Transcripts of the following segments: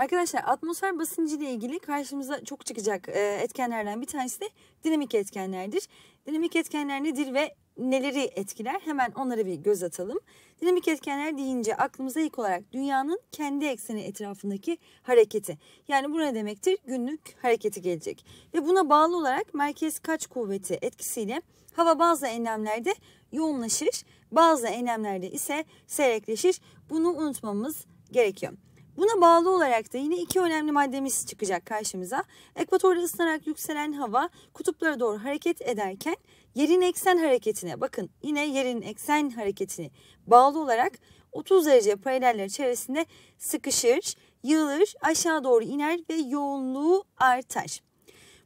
Arkadaşlar atmosfer basıncı ile ilgili karşımıza çok çıkacak e, etkenlerden bir tanesi de dinamik etkenlerdir. Dinamik etkenler nedir ve neleri etkiler? Hemen onlara bir göz atalım. Dinamik etkenler deyince aklımıza ilk olarak dünyanın kendi ekseni etrafındaki hareketi. Yani bu ne demektir? Günlük hareketi gelecek. Ve buna bağlı olarak merkez kaç kuvveti etkisiyle hava bazı enlemlerde yoğunlaşır, bazı enlemlerde ise seyrekleşir. Bunu unutmamız gerekiyor. Buna bağlı olarak da yine iki önemli maddemiz çıkacak karşımıza. Ekvatorda ısınarak yükselen hava kutuplara doğru hareket ederken yerin eksen hareketine bakın yine yerin eksen hareketini bağlı olarak 30 derece paraleller çevresinde sıkışır, yığılır, aşağı doğru iner ve yoğunluğu artar.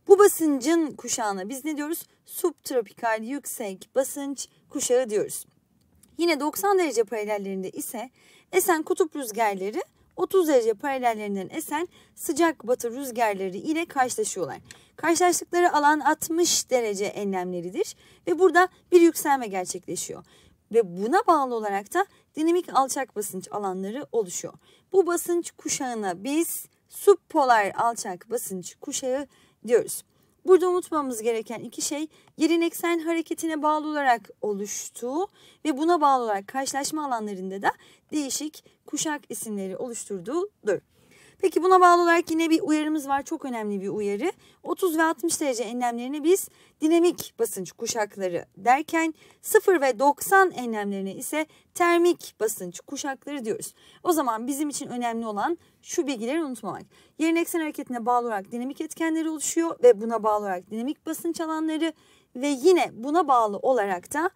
Bu basıncın kuşağına biz ne diyoruz? Subtropikal yüksek basınç kuşağı diyoruz. Yine 90 derece paralellerinde ise esen kutup rüzgarları 30 derece paralellerinden esen sıcak batı rüzgarları ile karşılaşıyorlar. Karşılaştıkları alan 60 derece enlemleridir ve burada bir yükselme gerçekleşiyor. Ve buna bağlı olarak da dinamik alçak basınç alanları oluşuyor. Bu basınç kuşağına biz subpolar alçak basınç kuşağı diyoruz. Burada unutmamız gereken iki şey yerin eksen hareketine bağlı olarak oluştuğu ve buna bağlı olarak karşılaşma alanlarında da değişik kuşak isimleri oluşturduğudur. Peki buna bağlı olarak yine bir uyarımız var. Çok önemli bir uyarı. 30 ve 60 derece enlemlerini biz dinamik basınç kuşakları derken 0 ve 90 enlemlerine ise termik basınç kuşakları diyoruz. O zaman bizim için önemli olan şu bilgileri unutmamak. Yerin eksen hareketine bağlı olarak dinamik etkenleri oluşuyor ve buna bağlı olarak dinamik basınç alanları ve yine buna bağlı olarak da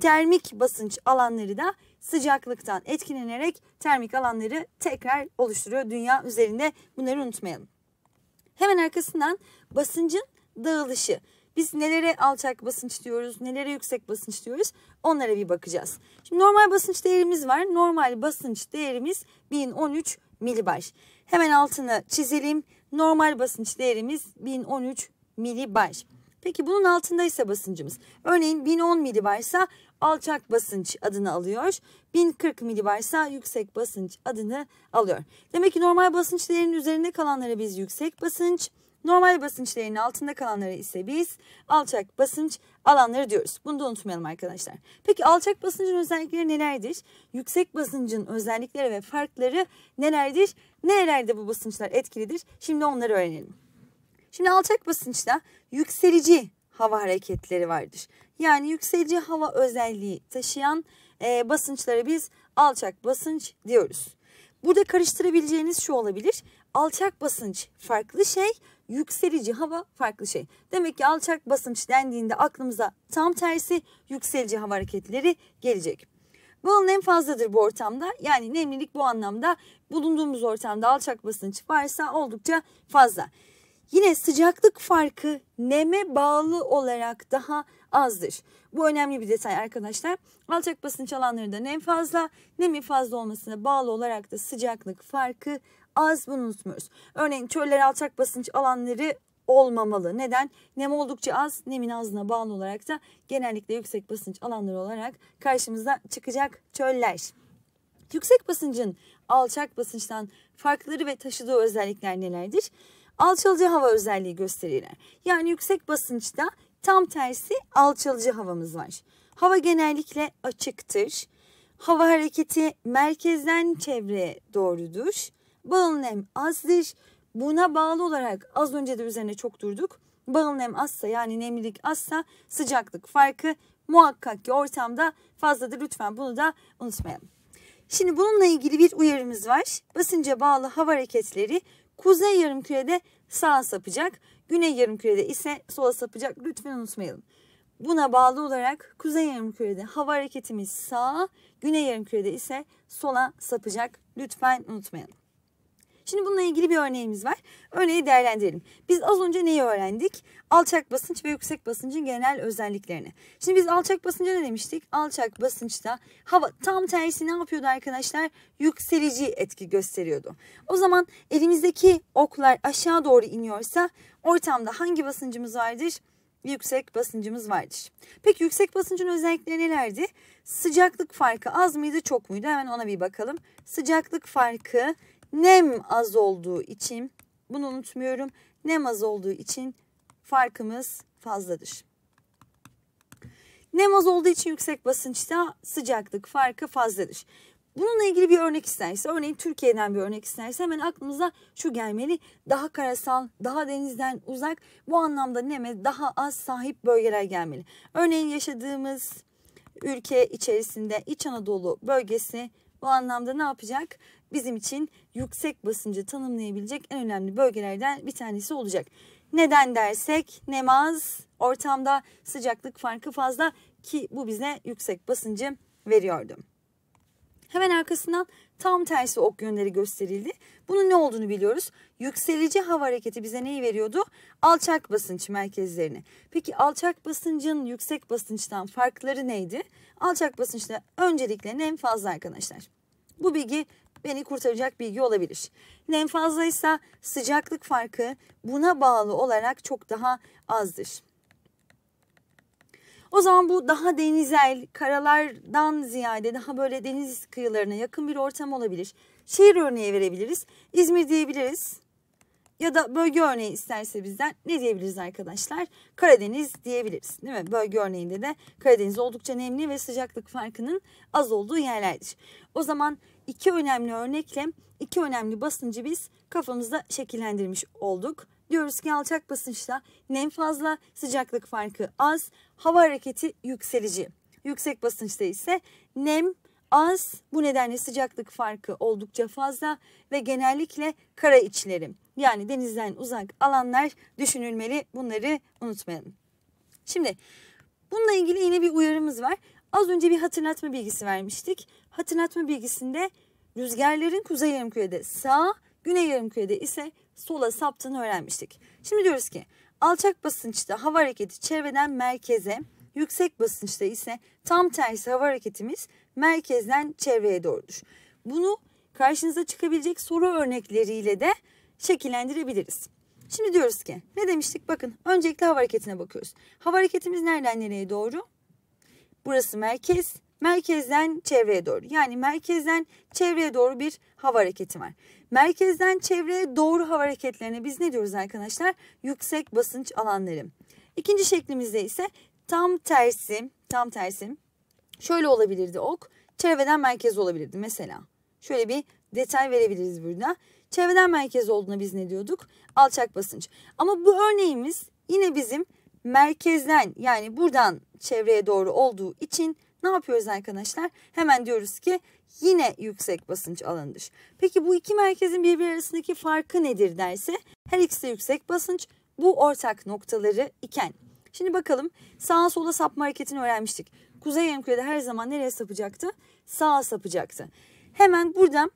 termik basınç alanları da sıcaklıktan etkilenerek termik alanları tekrar oluşturuyor dünya üzerinde. Bunları unutmayalım. Hemen arkasından basıncın dağılışı. Biz nelere alçak basınç diyoruz, nelere yüksek basınç diyoruz onlara bir bakacağız. Şimdi normal basınç değerimiz var. Normal basınç değerimiz 1013 milibar. Hemen altını çizelim. Normal basınç değerimiz 1013 milibar. Peki bunun altında ise basıncımız. Örneğin 1010 milibarsa alçak basınç adını alıyor. 1040 milibarsa yüksek basınç adını alıyor. Demek ki normal basınç değerinin üzerinde kalanları biz yüksek basınç, normal basınç değerinin altında kalanları ise biz alçak basınç alanları diyoruz. Bunu da unutmayalım arkadaşlar. Peki alçak basıncın özellikleri nelerdir? Yüksek basıncın özellikleri ve farkları nelerdir? Nelerde bu basınçlar etkilidir? Şimdi onları öğrenelim. Şimdi alçak basınçta yükselici hava hareketleri vardır. Yani yükselici hava özelliği taşıyan e, basınçlara biz alçak basınç diyoruz. Burada karıştırabileceğiniz şu olabilir. Alçak basınç farklı şey, yükselici hava farklı şey. Demek ki alçak basınç dendiğinde aklımıza tam tersi yükselici hava hareketleri gelecek. Bu en fazladır bu ortamda. Yani nemlilik bu anlamda bulunduğumuz ortamda alçak basınç varsa oldukça fazla. Yine sıcaklık farkı neme bağlı olarak daha azdır. Bu önemli bir detay arkadaşlar. Alçak basınç alanlarında nem fazla, nemi fazla olmasına bağlı olarak da sıcaklık farkı az bunu unutmuyoruz. Örneğin çöller alçak basınç alanları olmamalı. Neden? Nem oldukça az, nemin azına bağlı olarak da genellikle yüksek basınç alanları olarak karşımıza çıkacak çöller. Yüksek basıncın alçak basınçtan farkları ve taşıdığı özellikler nelerdir? alçalıcı hava özelliği gösterirler. Yani yüksek basınçta tam tersi alçalıcı havamız var. Hava genellikle açıktır. Hava hareketi merkezden çevreye doğrudur. Bağıl nem azdır. Buna bağlı olarak az önce de üzerine çok durduk. Bağıl nem azsa yani nemlilik azsa sıcaklık farkı muhakkak ki ortamda fazladır. Lütfen bunu da unutmayalım. Şimdi bununla ilgili bir uyarımız var. Basınca bağlı hava hareketleri Kuzey yarımkürede sağa sapacak. Güney yarımkürede ise sola sapacak. Lütfen unutmayalım. Buna bağlı olarak kuzey yarımkürede hava hareketimiz sağa, güney yarımkürede ise sola sapacak. Lütfen unutmayalım. Şimdi bununla ilgili bir örneğimiz var. Örneği değerlendirelim. Biz az önce neyi öğrendik? Alçak basınç ve yüksek basıncın genel özelliklerini. Şimdi biz alçak basınca ne demiştik? Alçak basınçta hava tam tersi ne yapıyordu arkadaşlar? Yükselici etki gösteriyordu. O zaman elimizdeki oklar aşağı doğru iniyorsa ortamda hangi basıncımız vardır? yüksek basıncımız vardır. Peki yüksek basıncın özellikleri nelerdi? Sıcaklık farkı az mıydı çok muydu? Hemen ona bir bakalım. Sıcaklık farkı Nem az olduğu için bunu unutmuyorum. Nem az olduğu için farkımız fazladır. Nem az olduğu için yüksek basınçta sıcaklık farkı fazladır. Bununla ilgili bir örnek isterse, örneğin Türkiye'den bir örnek isterse hemen aklımıza şu gelmeli. Daha karasal, daha denizden uzak, bu anlamda neme daha az sahip bölgeler gelmeli. Örneğin yaşadığımız ülke içerisinde İç Anadolu bölgesi bu anlamda ne yapacak? Bizim için yüksek basıncı tanımlayabilecek en önemli bölgelerden bir tanesi olacak. Neden dersek nemaz ortamda sıcaklık farkı fazla ki bu bize yüksek basıncı veriyordu. Hemen arkasından Tam tersi ok yönleri gösterildi. Bunun ne olduğunu biliyoruz. Yükselici hava hareketi bize neyi veriyordu? Alçak basınç merkezlerini. Peki alçak basıncın yüksek basınçtan farkları neydi? Alçak basınçta öncelikle nem fazla arkadaşlar. Bu bilgi beni kurtaracak bilgi olabilir. Nem fazlaysa sıcaklık farkı buna bağlı olarak çok daha azdır. O zaman bu daha denizel, karalardan ziyade daha böyle deniz kıyılarına yakın bir ortam olabilir. Şehir örneği verebiliriz. İzmir diyebiliriz. Ya da bölge örneği isterse bizden ne diyebiliriz arkadaşlar? Karadeniz diyebiliriz. Değil mi? Bölge örneğinde de Karadeniz oldukça nemli ve sıcaklık farkının az olduğu yerlerdir. O zaman iki önemli örnekle iki önemli basıncı biz kafamızda şekillendirmiş olduk diyoruz ki alçak basınçta nem fazla, sıcaklık farkı az, hava hareketi yükselici. Yüksek basınçta ise nem az, bu nedenle sıcaklık farkı oldukça fazla ve genellikle kara içleri yani denizden uzak alanlar düşünülmeli. Bunları unutmayalım. Şimdi bununla ilgili yine bir uyarımız var. Az önce bir hatırlatma bilgisi vermiştik. Hatırlatma bilgisinde rüzgarların kuzey yarımkürede sağ, güney yarımkürede ise sola saptığını öğrenmiştik. Şimdi diyoruz ki alçak basınçta hava hareketi çevreden merkeze, yüksek basınçta ise tam tersi hava hareketimiz merkezden çevreye doğrudur. Bunu karşınıza çıkabilecek soru örnekleriyle de şekillendirebiliriz. Şimdi diyoruz ki ne demiştik? Bakın öncelikle hava hareketine bakıyoruz. Hava hareketimiz nereden nereye doğru? Burası merkez, merkezden çevreye doğru. Yani merkezden çevreye doğru bir hava hareketi var. Merkezden çevreye doğru hava hareketlerine biz ne diyoruz arkadaşlar? Yüksek basınç alanları. İkinci şeklimizde ise tam tersi, tam tersi. Şöyle olabilirdi ok, çevreden merkez olabilirdi mesela. Şöyle bir detay verebiliriz burada. Çevreden merkez olduğuna biz ne diyorduk? Alçak basınç. Ama bu örneğimiz yine bizim merkezden yani buradan çevreye doğru olduğu için ne yapıyoruz arkadaşlar? Hemen diyoruz ki yine yüksek basınç alanıdır. Peki bu iki merkezin birbiri arasındaki farkı nedir derse her ikisi de yüksek basınç bu ortak noktaları iken. Şimdi bakalım sağa sola sapma hareketini öğrenmiştik. Kuzey yarımkürede her zaman nereye sapacaktı? Sağa sapacaktı. Hemen buradan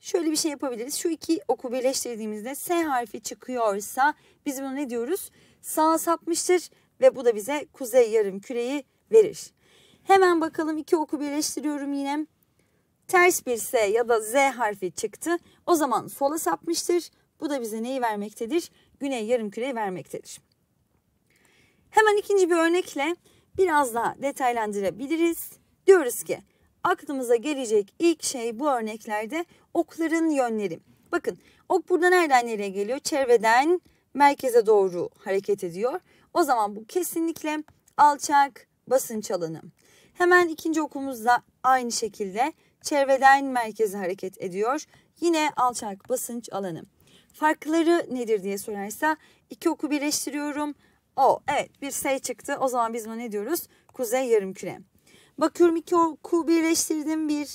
şöyle bir şey yapabiliriz. Şu iki oku birleştirdiğimizde S harfi çıkıyorsa biz bunu ne diyoruz? Sağa sapmıştır ve bu da bize kuzey yarım küreyi verir. Hemen bakalım iki oku birleştiriyorum yine. Ters bir S ya da Z harfi çıktı. O zaman sola sapmıştır. Bu da bize neyi vermektedir? Güney yarımküreyi vermektedir. Hemen ikinci bir örnekle biraz daha detaylandırabiliriz. Diyoruz ki aklımıza gelecek ilk şey bu örneklerde okların yönleri. Bakın ok burada nereden nereye geliyor? Çevreden merkeze doğru hareket ediyor. O zaman bu kesinlikle alçak basınç alanı. Hemen ikinci okumuzda aynı şekilde çevreden merkeze hareket ediyor. Yine alçak basınç alanı. Farkları nedir diye sorarsa iki oku birleştiriyorum. O evet bir S çıktı. O zaman biz buna ne diyoruz? Kuzey yarım küre. Bakıyorum iki oku birleştirdim bir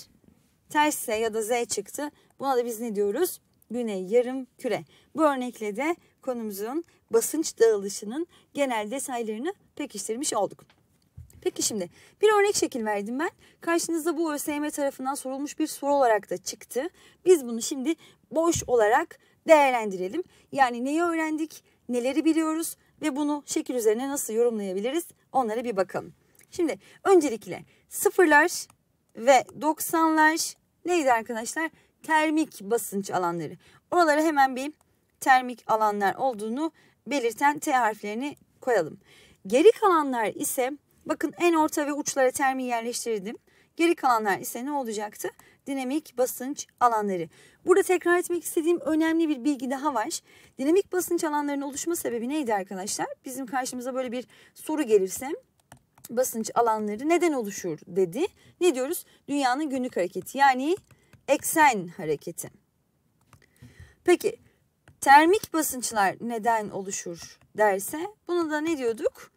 ters S ya da Z çıktı. Buna da biz ne diyoruz? Güney yarım küre. Bu örnekle de konumuzun basınç dağılışının genel detaylarını pekiştirmiş olduk. Peki şimdi bir örnek şekil verdim ben. Karşınızda bu ÖSYM tarafından sorulmuş bir soru olarak da çıktı. Biz bunu şimdi boş olarak değerlendirelim. Yani neyi öğrendik, neleri biliyoruz ve bunu şekil üzerine nasıl yorumlayabiliriz onlara bir bakalım. Şimdi öncelikle sıfırlar ve 90'lar neydi arkadaşlar? Termik basınç alanları. Oralara hemen bir termik alanlar olduğunu belirten T harflerini koyalım. Geri kalanlar ise Bakın en orta ve uçlara termi yerleştirdim. Geri kalanlar ise ne olacaktı? Dinamik basınç alanları. Burada tekrar etmek istediğim önemli bir bilgi daha var. Dinamik basınç alanlarının oluşma sebebi neydi arkadaşlar? Bizim karşımıza böyle bir soru gelirse basınç alanları neden oluşur dedi. Ne diyoruz? Dünyanın günlük hareketi yani eksen hareketi. Peki termik basınçlar neden oluşur derse buna da ne diyorduk?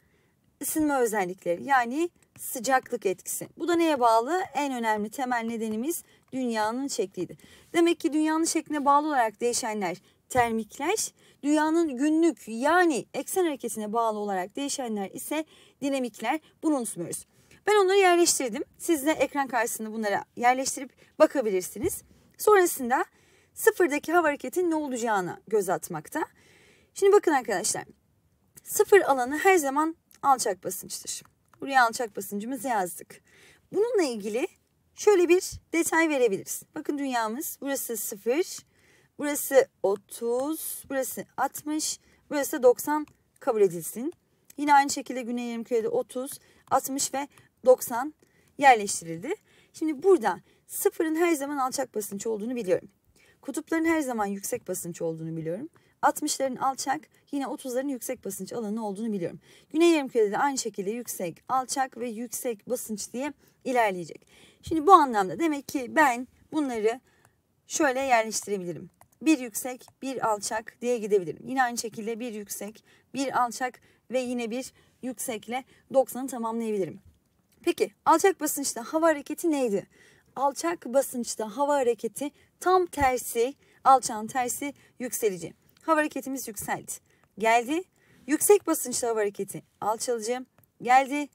ısınma özellikleri yani sıcaklık etkisi. Bu da neye bağlı? En önemli temel nedenimiz dünyanın şekliydi. Demek ki dünyanın şekline bağlı olarak değişenler termikler, dünyanın günlük yani eksen hareketine bağlı olarak değişenler ise dinamikler. Bunu unutmuyoruz. Ben onları yerleştirdim. Siz de ekran karşısında bunlara yerleştirip bakabilirsiniz. Sonrasında sıfırdaki hava hareketin ne olacağına göz atmakta. Şimdi bakın arkadaşlar. Sıfır alanı her zaman alçak basınçtır. Buraya alçak basıncımızı yazdık. Bununla ilgili şöyle bir detay verebiliriz. Bakın dünyamız burası 0, burası 30, burası 60, burası da 90 kabul edilsin. Yine aynı şekilde güney yarımkürede 30, 60 ve 90 yerleştirildi. Şimdi burada sıfırın her zaman alçak basınç olduğunu biliyorum. Kutupların her zaman yüksek basınç olduğunu biliyorum. 60'ların alçak yine 30'ların yüksek basınç alanı olduğunu biliyorum. Güney yarımkürede de aynı şekilde yüksek, alçak ve yüksek basınç diye ilerleyecek. Şimdi bu anlamda demek ki ben bunları şöyle yerleştirebilirim. Bir yüksek, bir alçak diye gidebilirim. Yine aynı şekilde bir yüksek, bir alçak ve yine bir yüksekle 90'ı tamamlayabilirim. Peki alçak basınçta hava hareketi neydi? Alçak basınçta hava hareketi tam tersi, alçağın tersi yükselici hava hareketimiz yükseldi. Geldi. Yüksek basınçlı hava hareketi. Alçalacağım. Geldi.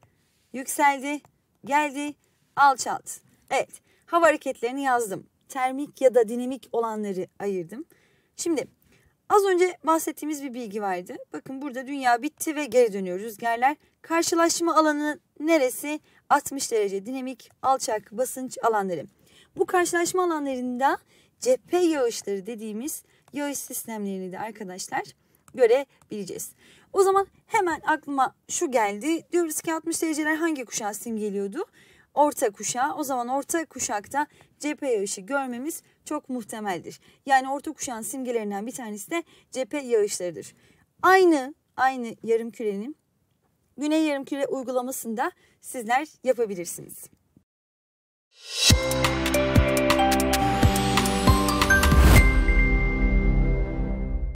Yükseldi. Geldi. alçalt. Evet. Hava hareketlerini yazdım. Termik ya da dinamik olanları ayırdım. Şimdi az önce bahsettiğimiz bir bilgi vardı. Bakın burada dünya bitti ve geri dönüyor. Rüzgarlar karşılaşma alanı neresi? 60 derece dinamik, alçak basınç alanları. Bu karşılaşma alanlarında cephe yağışları dediğimiz yağış sistemlerini de arkadaşlar görebileceğiz. O zaman hemen aklıma şu geldi. Diyoruz ki 60 dereceler hangi kuşağı simgeliyordu? Orta kuşağı. O zaman orta kuşakta cephe yağışı görmemiz çok muhtemeldir. Yani orta kuşağın simgelerinden bir tanesi de cephe yağışlarıdır. Aynı aynı yarım kürenin güney yarım küre uygulamasında sizler yapabilirsiniz. Müzik